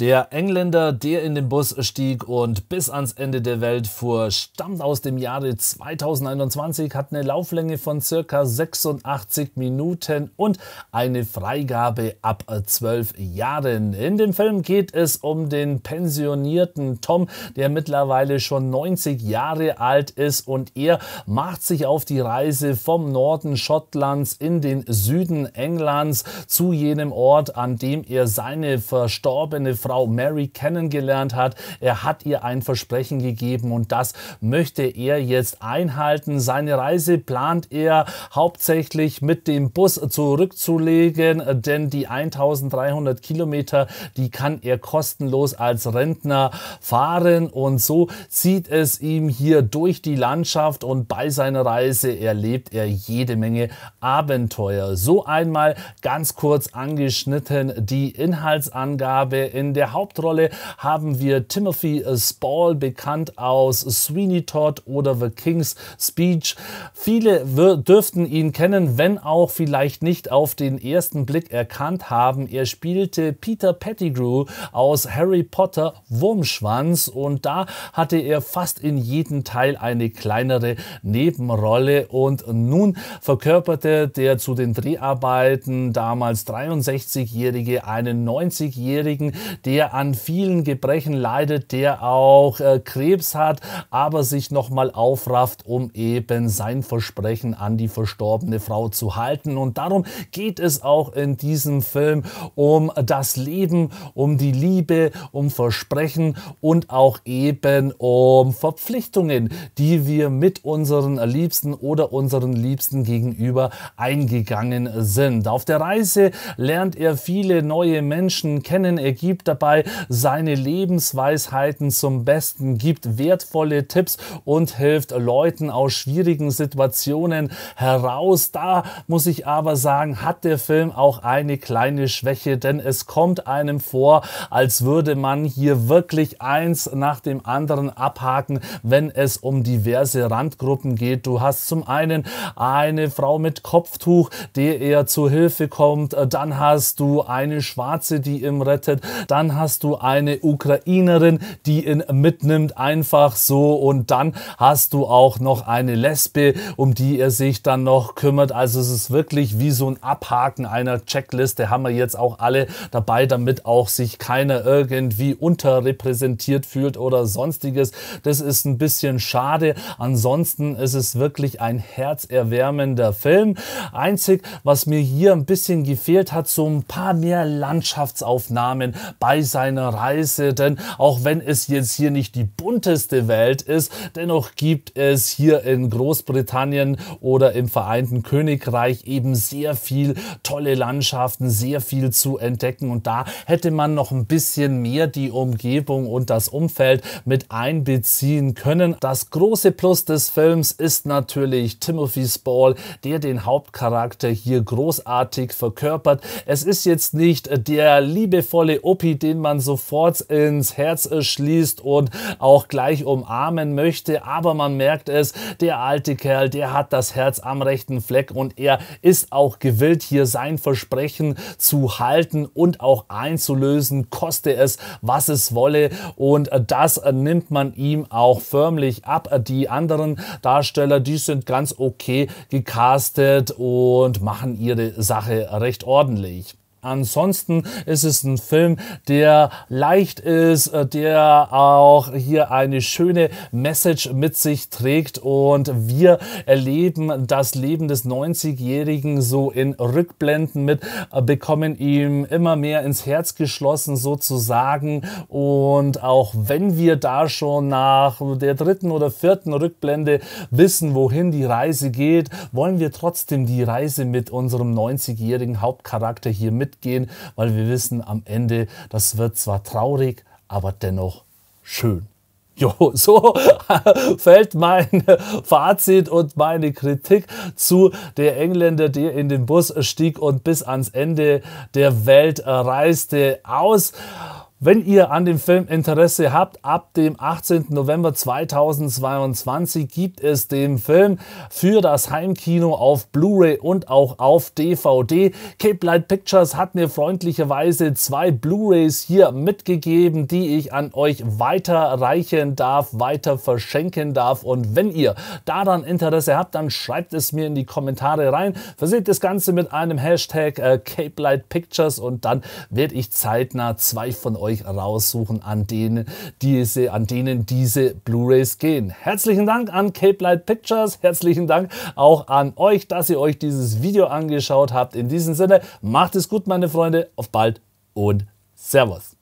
Der Engländer, der in den Bus stieg und bis ans Ende der Welt fuhr, stammt aus dem Jahre 2021, hat eine Lauflänge von circa 86 Minuten und eine Freigabe ab 12 Jahren. In dem Film geht es um den pensionierten Tom, der mittlerweile schon 90 Jahre alt ist und er macht sich auf die Reise vom Norden Schottlands in den Süden Englands zu jenem Ort, an dem er seine verstorbene Frau Frau Mary kennengelernt hat. Er hat ihr ein Versprechen gegeben und das möchte er jetzt einhalten. Seine Reise plant er hauptsächlich mit dem Bus zurückzulegen, denn die 1300 Kilometer, die kann er kostenlos als Rentner fahren und so zieht es ihm hier durch die Landschaft und bei seiner Reise erlebt er jede Menge Abenteuer. So einmal ganz kurz angeschnitten die Inhaltsangabe in der der Hauptrolle haben wir Timothy äh, Spall, bekannt aus Sweeney Todd oder The King's Speech. Viele dürften ihn kennen, wenn auch vielleicht nicht auf den ersten Blick erkannt haben. Er spielte Peter Pettigrew aus Harry Potter Wurmschwanz und da hatte er fast in jedem Teil eine kleinere Nebenrolle und nun verkörperte der zu den Dreharbeiten damals 63-Jährige einen 90-Jährigen, der an vielen Gebrechen leidet, der auch äh, Krebs hat, aber sich nochmal aufrafft, um eben sein Versprechen an die verstorbene Frau zu halten. Und darum geht es auch in diesem Film um das Leben, um die Liebe, um Versprechen und auch eben um Verpflichtungen, die wir mit unseren Liebsten oder unseren Liebsten gegenüber eingegangen sind. Auf der Reise lernt er viele neue Menschen kennen, er gibt dabei seine Lebensweisheiten zum Besten gibt, wertvolle Tipps und hilft Leuten aus schwierigen Situationen heraus. Da muss ich aber sagen, hat der Film auch eine kleine Schwäche, denn es kommt einem vor, als würde man hier wirklich eins nach dem anderen abhaken, wenn es um diverse Randgruppen geht. Du hast zum einen eine Frau mit Kopftuch, der er zu Hilfe kommt, dann hast du eine Schwarze, die ihm rettet, dann dann hast du eine Ukrainerin, die ihn mitnimmt, einfach so. Und dann hast du auch noch eine Lesbe, um die er sich dann noch kümmert. Also es ist wirklich wie so ein Abhaken einer Checkliste. Haben wir jetzt auch alle dabei, damit auch sich keiner irgendwie unterrepräsentiert fühlt oder sonstiges. Das ist ein bisschen schade. Ansonsten ist es wirklich ein herzerwärmender Film. Einzig, was mir hier ein bisschen gefehlt hat, so ein paar mehr Landschaftsaufnahmen bei bei seiner Reise, denn auch wenn es jetzt hier nicht die bunteste Welt ist, dennoch gibt es hier in Großbritannien oder im Vereinten Königreich eben sehr viel tolle Landschaften, sehr viel zu entdecken und da hätte man noch ein bisschen mehr die Umgebung und das Umfeld mit einbeziehen können. Das große Plus des Films ist natürlich Timothy Spall, der den Hauptcharakter hier großartig verkörpert. Es ist jetzt nicht der liebevolle Opie den man sofort ins Herz äh, schließt und auch gleich umarmen möchte. Aber man merkt es, der alte Kerl, der hat das Herz am rechten Fleck und er ist auch gewillt, hier sein Versprechen zu halten und auch einzulösen, koste es, was es wolle. Und das nimmt man ihm auch förmlich ab. Die anderen Darsteller, die sind ganz okay gecastet und machen ihre Sache recht ordentlich. Ansonsten ist es ein Film, der leicht ist, äh, der auch hier eine schöne Message mit sich trägt und wir erleben das Leben des 90-Jährigen so in Rückblenden mit, äh, bekommen ihm immer mehr ins Herz geschlossen sozusagen und auch wenn wir da schon nach der dritten oder vierten Rückblende wissen, wohin die Reise geht, wollen wir trotzdem die Reise mit unserem 90-jährigen Hauptcharakter hier mit mitgehen, weil wir wissen, am Ende, das wird zwar traurig, aber dennoch schön. Jo, so fällt mein Fazit und meine Kritik zu der Engländer, der in den Bus stieg und bis ans Ende der Welt reiste, aus. Wenn ihr an dem Film Interesse habt, ab dem 18. November 2022 gibt es den Film für das Heimkino auf Blu-ray und auch auf DVD. Cape Light Pictures hat mir freundlicherweise zwei Blu-rays hier mitgegeben, die ich an euch weiterreichen darf, weiter verschenken darf. Und wenn ihr daran Interesse habt, dann schreibt es mir in die Kommentare rein. Verseht das Ganze mit einem Hashtag äh, Cape Light Pictures und dann werde ich zeitnah zwei von euch euch raussuchen, an denen diese, an denen diese Blu-rays gehen. Herzlichen Dank an Cape Light Pictures, herzlichen Dank auch an euch, dass ihr euch dieses Video angeschaut habt. In diesem Sinne, macht es gut, meine Freunde, auf bald und Servus.